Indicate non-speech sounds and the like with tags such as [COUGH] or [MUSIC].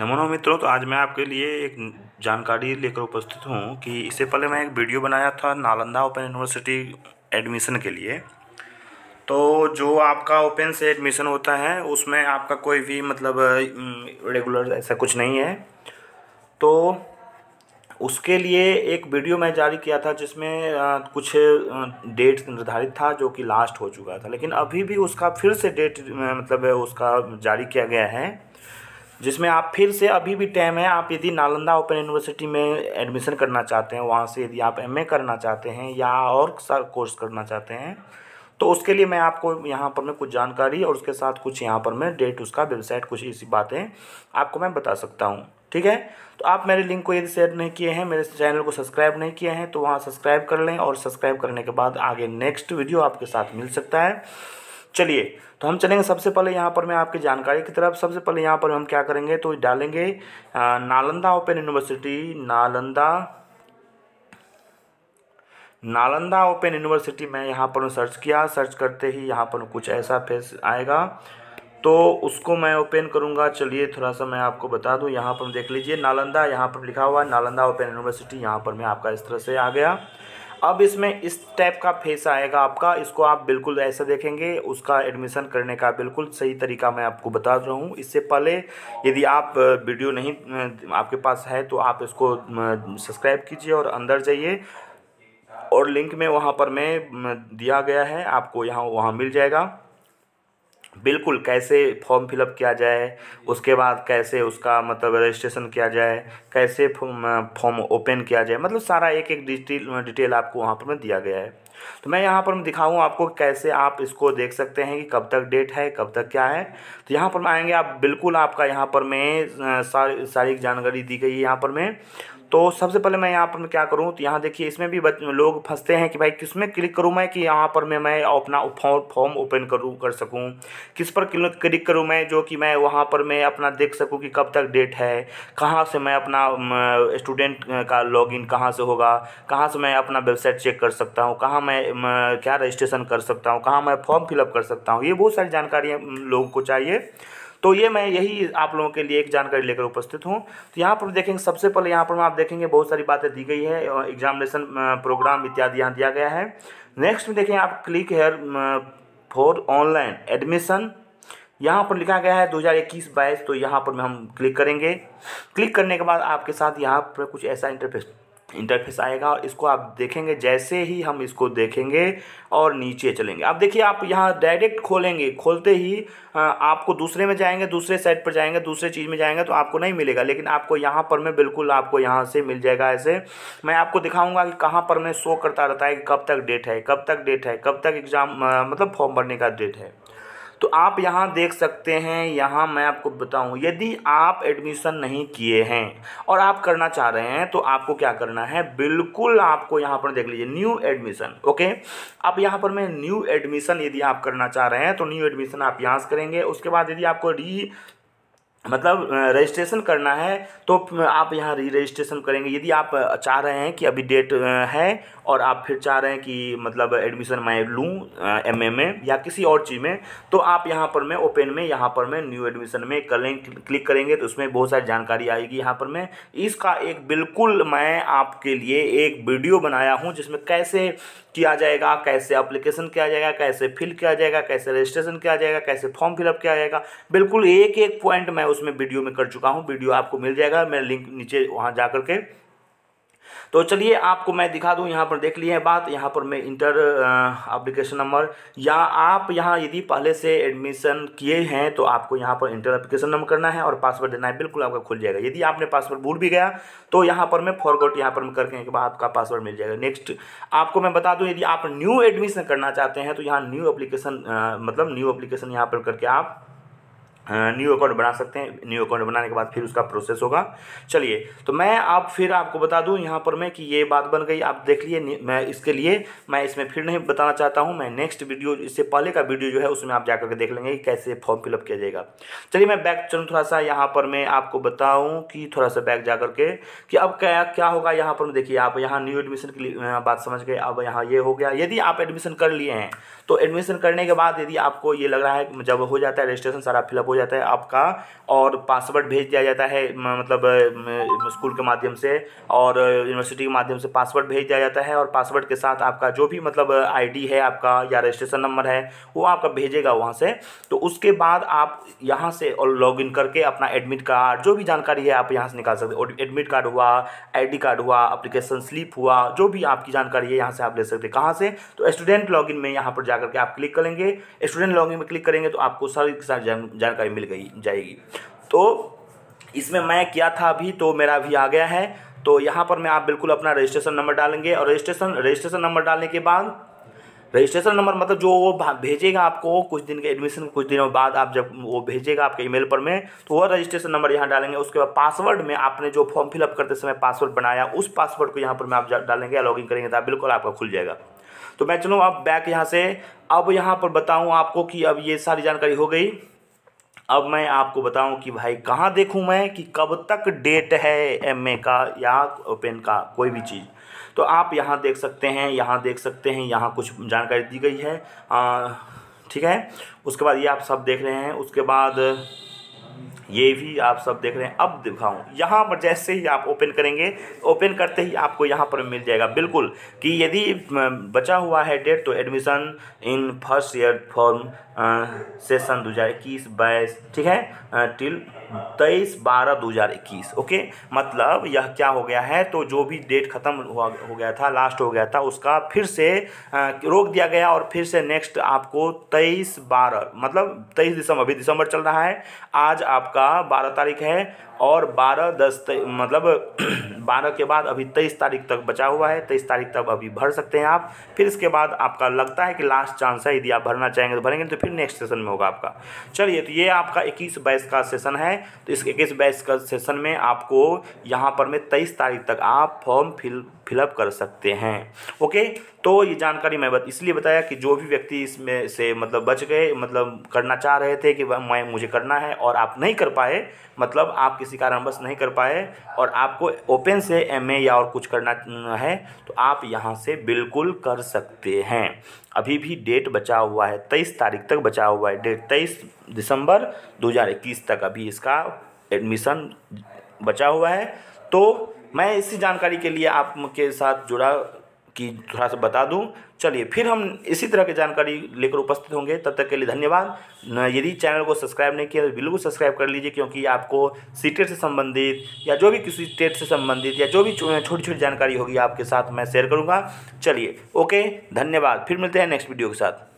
नमो मित्रों तो आज मैं आपके लिए एक जानकारी लेकर उपस्थित हूँ कि इससे पहले मैं एक वीडियो बनाया था नालंदा ओपन यूनिवर्सिटी एडमिशन के लिए तो जो आपका ओपन से एडमिशन होता है उसमें आपका कोई भी मतलब रेगुलर ऐसा कुछ नहीं है तो उसके लिए एक वीडियो मैं जारी किया था जिसमें कुछ डेट निर्धारित था जो कि लास्ट हो चुका था लेकिन अभी भी उसका फिर से डेट मतलब उसका जारी किया गया है जिसमें आप फिर से अभी भी टाइम है आप यदि नालंदा ओपन यूनिवर्सिटी में एडमिशन करना चाहते हैं वहाँ से यदि आप एमए करना चाहते हैं या और कोर्स करना चाहते हैं तो उसके लिए मैं आपको यहाँ पर मैं कुछ जानकारी और उसके साथ कुछ यहाँ पर मैं डेट उसका वेबसाइट कुछ इसी बातें आपको मैं बता सकता हूँ ठीक है तो आप मेरे लिंक को यदि शेयर नहीं किए हैं मेरे चैनल को सब्सक्राइब नहीं किए हैं तो वहाँ सब्सक्राइब कर लें और सब्सक्राइब करने के बाद आगे नेक्स्ट वीडियो आपके साथ मिल सकता है चलिए तो हम चलेंगे सबसे पहले यहाँ पर मैं आपकी जानकारी की तरफ सबसे पहले यहाँ पर हम क्या करेंगे तो डालेंगे Nalanda open university Nalanda Nalanda open university में यहाँ पर सर्च किया सर्च करते ही यहाँ पर कुछ ऐसा फेस आएगा तो उसको मैं ओपन करूँगा चलिए थोड़ा सा मैं आपको बता दूँ यहाँ पर देख लीजिए नालंदा यहाँ पर लिखा हुआ नालंदा ओपन यूनिवर्सिटी यहाँ पर मैं आपका इस तरह से आ गया अब इसमें इस टाइप का फेस आएगा आपका इसको आप बिल्कुल ऐसे देखेंगे उसका एडमिशन करने का बिल्कुल सही तरीका मैं आपको बता रहा हूँ इससे पहले यदि आप वीडियो नहीं आपके पास है तो आप इसको सब्सक्राइब कीजिए और अंदर जाइए और लिंक में वहाँ पर मैं दिया गया है आपको यहाँ वहाँ मिल जाएगा बिल्कुल कैसे फॉर्म फिलअप किया जाए उसके बाद कैसे उसका मतलब रजिस्ट्रेशन किया जाए कैसे फॉर्म ओपन किया जाए मतलब सारा एक एक डिटेल डिटेल आपको वहाँ पर दिया गया है तो मैं यहाँ पर दिखाऊँ आपको कैसे आप इसको देख सकते हैं कि कब तक डेट है कब तक क्या है तो यहाँ पर आएंगे आप बिल्कुल आपका यहाँ पर मैं सारी सारी जानकारी दी गई है यहाँ पर मैं तो सबसे पहले मैं यहाँ पर मैं क्या करूँ तो यहाँ देखिए इसमें भी लोग फंसते हैं कि भाई किस में क्लिक करूँ मैं कि यहाँ पर मैं मैं अपना फॉर्म फॉर्म ओपन करूँ कर सकूँ किस पर क्लिक करूँ मैं जो कि मैं वहाँ पर मैं अपना देख सकूँ कि कब तक डेट है कहाँ से मैं अपना स्टूडेंट का इन कहाँ से होगा कहाँ से मैं अपना वेबसाइट चेक कर सकता हूँ कहाँ मैं क्या रजिस्ट्रेशन कर सकता हूँ कहाँ मैं फॉर्म फिलअप कर सकता हूँ ये बहुत सारी जानकारियाँ लोगों को चाहिए तो ये मैं यही आप लोगों के लिए एक जानकारी लेकर उपस्थित हूँ तो यहाँ पर देखेंगे सबसे पहले यहाँ पर आप देखेंगे बहुत सारी बातें दी गई है एग्जामिनेशन प्रोग्राम इत्यादि यहाँ दिया गया है नेक्स्ट में देखें आप click here for online admission यहाँ पर लिखा गया है 2021 बाईस तो यहाँ पर हम क्लिक करेंगे क्लिक करने के बाद आपके साथ यहाँ पर कुछ ऐसा इंटरफेस इंटरफेस आएगा इसको आप देखेंगे जैसे ही हम इसको देखेंगे और नीचे चलेंगे अब देखिए आप यहाँ डायरेक्ट खोलेंगे खोलते ही आपको दूसरे में जाएंगे दूसरे साइड पर जाएंगे दूसरे चीज़ में जाएंगे तो आपको नहीं मिलेगा लेकिन आपको यहाँ पर मैं बिल्कुल आपको यहाँ से मिल जाएगा ऐसे मैं आपको दिखाऊंगा कि कहाँ पर मैं शो करता रहता है कि कब तक डेट है कब तक डेट है कब तक एग्ज़ाम मतलब फॉर्म भरने का डेट है तो आप यहाँ देख सकते हैं यहाँ मैं आपको बताऊँ यदि आप एडमिशन नहीं किए हैं और आप करना चाह रहे हैं तो आपको क्या करना है बिल्कुल आपको यहाँ पर देख लीजिए न्यू एडमिशन ओके अब यहाँ पर मैं न्यू एडमिशन यदि आप करना चाह रहे हैं तो न्यू एडमिशन आप यहाँ से करेंगे उसके बाद यदि आपको री मतलब रजिस्ट्रेशन करना है तो आप यहाँ री रजिस्ट्रेशन करेंगे यदि आप चाह रहे हैं कि अभी डेट है और आप फिर चाह रहे हैं कि मतलब एडमिशन मैं लूँ एम ए में या किसी और चीज़ में तो आप यहाँ पर मैं ओपन में यहाँ पर मैं न्यू एडमिशन में करें क्लिक करेंगे तो उसमें बहुत सारी जानकारी आएगी यहाँ पर मैं इसका एक बिल्कुल मैं आपके लिए एक वीडियो बनाया हूँ जिसमें कैसे किया जाएगा कैसे अप्लीकेशन किया जाएगा कैसे फिल किया जाएगा कैसे रजिस्ट्रेशन किया जाएगा कैसे फॉर्म फिलअप किया जाएगा बिल्कुल एक एक पॉइंट मैं उसमें वीडियो में कर चुका हूँ वीडियो आपको मिल जाएगा मैं लिंक नीचे वहाँ जा करके तो चलिए आपको मैं दिखा दूं यहाँ पर देख ली है बात यहाँ पर मैं इंटर एप्लीकेशन नंबर या आप यहाँ यदि पहले से एडमिशन किए हैं तो आपको यहाँ पर इंटर एप्लीकेशन नंबर करना है और पासवर्ड देना है बिल्कुल आपका खुल जाएगा यदि आपने पासवर्ड भूल भी गया तो यहाँ पर मैं फॉरगोट यहाँ पर मैं करके एक बार आपका पासवर्ड मिल जाएगा नेक्स्ट आपको मैं बता दूँ यदि आप न्यू एडमिशन करना चाहते हैं तो यहाँ न्यू अप्लीकेशन मतलब न्यू अप्लीकेशन यहाँ पर करके आप न्यू हाँ, अकाउंट बना सकते हैं न्यू अकाउंट बनाने के बाद फिर उसका प्रोसेस होगा चलिए तो मैं आप फिर आपको बता दूं यहाँ पर मैं कि ये बात बन गई आप देख लिए मैं इसके लिए मैं इसमें फिर नहीं बताना चाहता हूँ मैं नेक्स्ट वीडियो इससे पहले का वीडियो जो है उसमें आप जाकर के देख लेंगे कि कैसे फॉर्म फिलअप किया जाएगा चलिए मैं बैक चलूँ थोड़ा सा यहाँ पर मैं आपको बताऊँ कि थोड़ा सा बैक जा करके कि अब क्या क्या होगा यहाँ पर देखिए आप यहाँ न्यू एडमिशन की बात समझ गए अब यहाँ ये हो गया यदि आप एडमिशन कर लिए हैं तो एडमिशन करने के बाद यदि आपको ये लग रहा है जब हो जाता है रजिस्ट्रेशन सारा फिलअप हो जाता है आपका और पासवर्ड भेज दिया जाता है मतलब स्कूल के माध्यम से और यूनिवर्सिटी के माध्यम से पासवर्ड भेज दिया जाता है और पासवर्ड के साथ आपका जो भी मतलब आईडी है आपका या रजिस्ट्रेशन नंबर है वो आपका भेजेगा वहाँ से तो उसके बाद आप यहाँ से लॉग इन करके अपना एडमिट कार्ड जो भी जानकारी है आप यहाँ से निकाल सकते हो एडमिट कार्ड हुआ आई कार्ड हुआ अप्लीकेशन स्लिप हुआ जो भी आपकी जानकारी है यहाँ से आप ले सकते हैं कहाँ से तो स्टूडेंट लॉगिन में यहाँ पर जाकर के आप क्लिक करेंगे स्टूडेंट लॉगिन में क्लिक करेंगे तो आपको सारी सारी जानकारी जानकारी मिल गई जाएगी तो इसमें मैं किया था अभी तो मेरा अभी आ गया है तो यहाँ पर मैं आप बिल्कुल अपना रजिस्ट्रेशन नंबर डालेंगे और रजिस्ट्रेशन रजिस्ट्रेशन नंबर डालने के बाद रजिस्ट्रेशन नंबर मतलब जो वो भेजेगा आपको कुछ दिन के एडमिशन कुछ दिनों बाद आप जब वो भेजेगा आपके ईमेल पर में तो वह रजिस्ट्रेशन नंबर यहाँ डालेंगे उसके बाद पासवर्ड में आपने जो फॉर्म फिलअप करते समय पासवर्ड बनाया उस पासवर्ड को यहाँ पर मैं आप डालेंगे या लॉगिन करेंगे तो बिल्कुल आपका खुल जाएगा तो मैं चलूँ अब बैक यहाँ से अब यहाँ पर बताऊँ आपको कि अब ये सारी जानकारी हो गई अब मैं आपको बताऊं कि भाई कहाँ देखूं मैं कि कब तक डेट है एम ए का या ओपन का कोई भी चीज़ तो आप यहाँ देख सकते हैं यहाँ देख सकते हैं यहाँ कुछ जानकारी दी गई है आ, ठीक है उसके बाद ये आप सब देख रहे हैं उसके बाद ये भी आप सब देख रहे हैं अब दिखाऊं यहाँ पर जैसे ही आप ओपन करेंगे ओपन करते ही आपको यहाँ पर मिल जाएगा बिल्कुल कि यदि बचा हुआ है डेट तो admission in first year form session दो हज़ार इक्कीस बाईस ठीक है टिल तेईस बारह दो हज़ार इक्कीस ओके मतलब यह क्या हो गया है तो जो भी डेट ख़त्म हो गया था लास्ट हो गया था उसका फिर से रोक दिया गया और फिर से नेक्स्ट आपको तेईस बारह मतलब तेईस दिसंबर अभी दिसंबर चल रहा है आज आपका आपका बारह तारीख है और बारह दस मतलब [CLEARS THROAT] बारह के बाद अभी तेईस तारीख तक बचा हुआ है तेईस तारीख तक अभी भर सकते हैं आप फिर इसके बाद आपका लगता है कि लास्ट चांस है यदि आप भरना चाहेंगे तो भरेंगे तो फिर नेक्स्ट सेशन में होगा आपका चलिए तो ये आपका इक्कीस बाईस का सेशन है तो इस इक्कीस बाईस का सेशन में आपको यहाँ पर में तेईस तारीख तक आप फॉर्म फिल फिलअप कर सकते हैं ओके तो ये जानकारी मैं बत, इसलिए बताया कि जो भी व्यक्ति इसमें से मतलब बच गए मतलब करना चाह रहे थे कि मैं मुझे करना है और आप नहीं कर पाए मतलब आप किसी कारणवश नहीं कर पाए और आपको ओपन से एम या और कुछ करना है तो आप यहाँ से बिल्कुल कर सकते हैं अभी भी डेट बचा हुआ है तेईस तारीख तक बचा हुआ है डेट तेईस दिसंबर दो तक अभी इसका एडमिशन बचा हुआ है तो मैं इसी जानकारी के लिए आपके साथ जुड़ा कि थोड़ा सा बता दूं चलिए फिर हम इसी तरह की जानकारी लेकर उपस्थित होंगे तब तक के लिए धन्यवाद यदि चैनल को सब्सक्राइब नहीं किया तो बिल्कुल सब्सक्राइब कर लीजिए क्योंकि आपको सीटेट से संबंधित या जो भी किसी स्टेट से संबंधित या जो भी छोटी छोटी जानकारी होगी आपके साथ मैं शेयर करूँगा चलिए ओके धन्यवाद फिर मिलते हैं नेक्स्ट वीडियो के साथ